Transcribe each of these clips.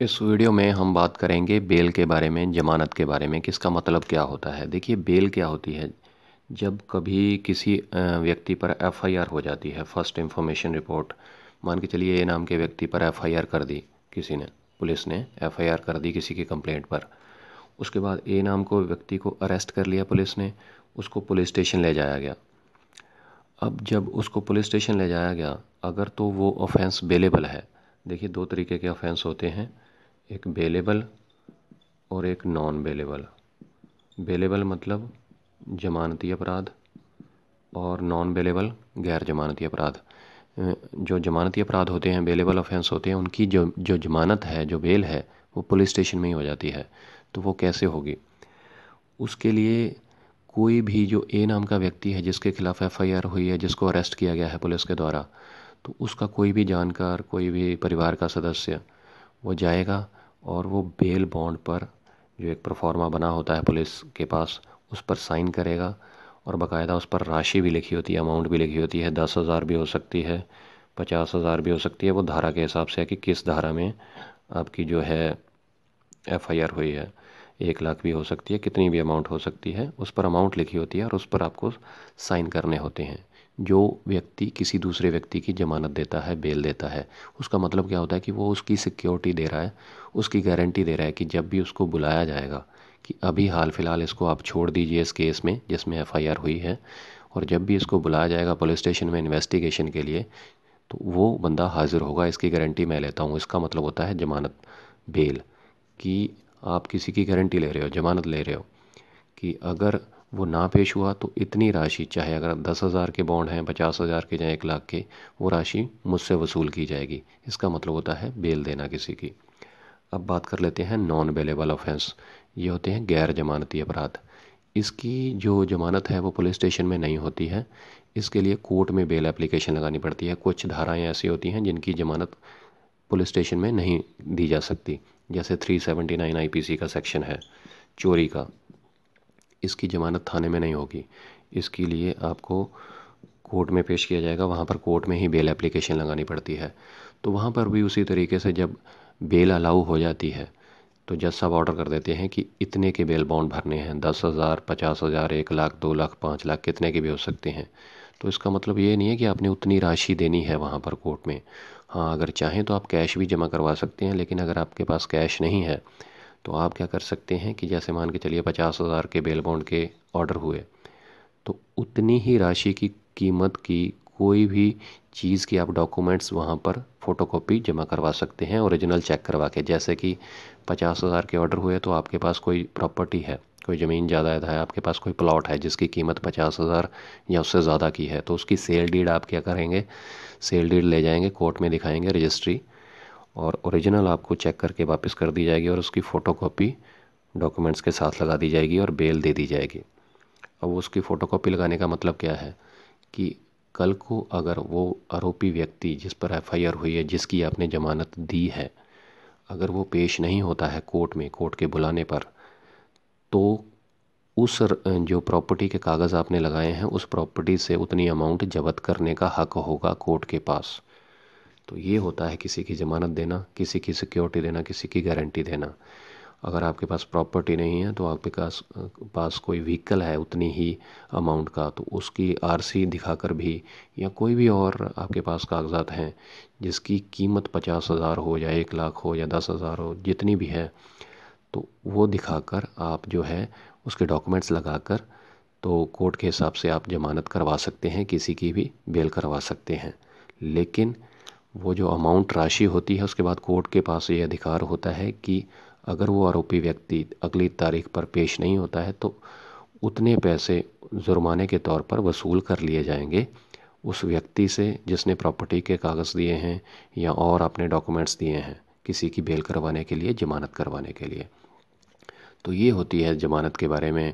इस वीडियो में हम बात करेंगे बेल के बारे में जमानत के बारे में किसका मतलब क्या होता है देखिए बेल क्या होती है जब कभी किसी व्यक्ति पर एफआईआर हो जाती है फर्स्ट इंफॉर्मेशन रिपोर्ट मान के चलिए ए नाम के व्यक्ति पर एफआईआर कर दी किसी ने पुलिस ने एफआईआर कर दी किसी की कंप्लेंट पर उसके बाद ए नाम को व्यक्ति को अरेस्ट कर लिया पुलिस ने उसको पुलिस स्टेशन ले जाया गया अब जब उसको पुलिस स्टेशन ले जाया गया अगर तो वो ऑफेंस बेलेबल है देखिए दो तरीके के ऑफेंस होते हैं एक बेलेबल और एक नॉन बेलेबल बेलेबल मतलब जमानती अपराध और नॉन बेलेबल गैर जमानती अपराध जो जमानती अपराध होते हैं बेलेबल ऑफेंस होते हैं उनकी जो जो जमानत है जो बेल है वो पुलिस स्टेशन में ही हो जाती है तो वो कैसे होगी उसके लिए कोई भी जो ए नाम का व्यक्ति है जिसके खिलाफ एफआईआर हुई है जिसको अरेस्ट किया गया है पुलिस के द्वारा तो उसका कोई भी जानकार कोई भी परिवार का सदस्य वो जाएगा और वो बेल बॉन्ड पर जो एक परफॉर्मा बना होता है पुलिस के पास उस पर साइन करेगा और बाकायदा उस पर राशि भी लिखी होती है अमाउंट भी लिखी होती है दस हज़ार भी हो सकती है पचास हज़ार भी हो सकती है वो धारा के हिसाब से है कि किस धारा में आपकी जो है एफआईआर हुई है एक लाख भी हो सकती है कितनी भी अमाउंट हो सकती है उस पर अमाउंट लिखी होती है और उस पर आपको साइन करने होते हैं जो व्यक्ति किसी दूसरे व्यक्ति की ज़मानत देता है बेल देता है उसका मतलब क्या होता है कि वो उसकी सिक्योरिटी दे रहा है उसकी गारंटी दे रहा है कि जब भी उसको बुलाया जाएगा कि अभी हाल फिलहाल इसको आप छोड़ दीजिए इस केस में जिसमें एफआईआर हुई है और जब भी इसको बुलाया जाएगा पुलिस स्टेशन में इन्वेस्टिगेशन के लिए तो वो बंदा हाज़िर होगा इसकी गारंटी मैं लेता हूँ इसका मतलब होता है जमानत बेल कि आप किसी की गारंटी ले रहे हो जमानत ले रहे हो कि अगर वो ना पेश हुआ तो इतनी राशि चाहे अगर दस हज़ार के बॉन्ड हैं पचास हज़ार के या एक लाख के वो राशि मुझसे वसूल की जाएगी इसका मतलब होता है बेल देना किसी की अब बात कर लेते हैं नॉन बेलेबल ऑफेंस ये होते हैं गैर जमानती अपराध इसकी जो जमानत है वो पुलिस स्टेशन में नहीं होती है इसके लिए कोर्ट में बेल एप्लीकेशन लगानी पड़ती है कुछ धाराएं ऐसी होती हैं जिनकी जमानत पुलिस स्टेशन में नहीं दी जा सकती जैसे 379 आईपीसी का सेक्शन है चोरी का इसकी ज़मानत थाने में नहीं होगी इसके लिए आपको कोर्ट में पेश किया जाएगा वहाँ पर कोर्ट में ही बेल एप्लीकेशन लगानी पड़ती है तो वहाँ पर भी उसी तरीके से जब बेल अलाउ हो जाती है तो जज साहब ऑर्डर कर देते हैं कि इतने के बेल बॉन्ड भरने हैं दस हज़ार पचास हज़ार एक लाख दो लाख पाँच लाख कितने के भी हो सकते हैं तो इसका मतलब ये नहीं है कि आपने उतनी राशि देनी है वहाँ पर कोर्ट में हाँ अगर चाहें तो आप कैश भी जमा करवा सकते हैं लेकिन अगर आपके पास कैश नहीं है तो आप क्या कर सकते हैं कि जैसे मान के चलिए पचास हज़ार के बेल बॉन्ड के ऑर्डर हुए तो उतनी ही राशि की कीमत की कोई भी चीज़ की आप डॉक्यूमेंट्स वहाँ पर फ़ोटोकॉपी जमा करवा सकते हैं ओरिजिनल चेक करवा के जैसे कि पचास हज़ार के ऑर्डर हुए तो आपके पास कोई प्रॉपर्टी है कोई ज़मीन ज़्यादा है आपके पास कोई प्लॉट है जिसकी कीमत पचास हज़ार या उससे ज़्यादा की है तो उसकी सेल डीड आप क्या करेंगे सेल डीड ले जाएंगे कोर्ट में दिखाएंगे रजिस्ट्री और ओरिजिनल आपको चेक करके वापस कर दी जाएगी और उसकी फ़ोटोकॉपी डॉक्यूमेंट्स के साथ लगा दी जाएगी और बेल दे दी जाएगी अब उसकी फ़ोटोकॉपी लगाने का मतलब क्या है कि कल को अगर वो आरोपी व्यक्ति जिस पर एफआईआर हुई है जिसकी आपने जमानत दी है अगर वो पेश नहीं होता है कोर्ट में कोर्ट के बुलाने पर तो उस जो प्रॉपर्टी के कागज़ आपने लगाए हैं उस प्रॉपर्टी से उतनी अमाउंट जबत करने का हक होगा कोर्ट के पास तो ये होता है किसी की ज़मानत देना किसी की सिक्योरिटी देना किसी की गारंटी देना अगर आपके पास प्रॉपर्टी नहीं है तो आपके पास पास कोई व्हीकल है उतनी ही अमाउंट का तो उसकी आरसी दिखाकर भी या कोई भी और आपके पास कागजात हैं जिसकी कीमत पचास हज़ार हो या एक लाख हो या दस हज़ार हो जितनी भी है तो वो दिखाकर आप जो है उसके डॉक्यूमेंट्स लगाकर तो कोर्ट के हिसाब से आप जमानत करवा सकते हैं किसी की भी बेल करवा सकते हैं लेकिन वो जो अमाउंट राशि होती है उसके बाद कोर्ट के पास ये अधिकार होता है कि अगर वो आरोपी व्यक्ति अगली तारीख पर पेश नहीं होता है तो उतने पैसे जुर्माने के तौर पर वसूल कर लिए जाएंगे उस व्यक्ति से जिसने प्रॉपर्टी के कागज़ दिए हैं या और अपने डॉक्यूमेंट्स दिए हैं किसी की बेल करवाने के लिए जमानत करवाने के लिए तो ये होती है ज़मानत के बारे में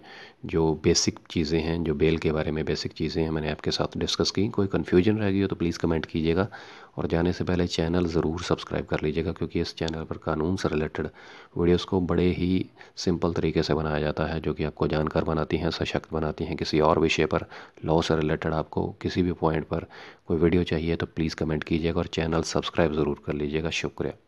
जो बेसिक चीज़ें हैं जो बेल के बारे में बेसिक चीज़ें हैं मैंने आपके साथ डिस्कस की कोई कन्फ्यूजन रह गई हो तो प्लीज़ कमेंट कीजिएगा और जाने से पहले चैनल ज़रूर सब्सक्राइब कर लीजिएगा क्योंकि इस चैनल पर कानून से रिलेटेड वीडियोज़ को बड़े ही सिंपल तरीके से बनाया जाता है जो कि आपको जानकार बनाती हैं सशक्त बनाती हैं किसी और विषय पर लॉ से रिलेटेड आपको किसी भी पॉइंट पर कोई वीडियो चाहिए तो प्लीज़ कमेंट कीजिएगा और चैनल सब्सक्राइब ज़रूर कर लीजिएगा शुक्रिया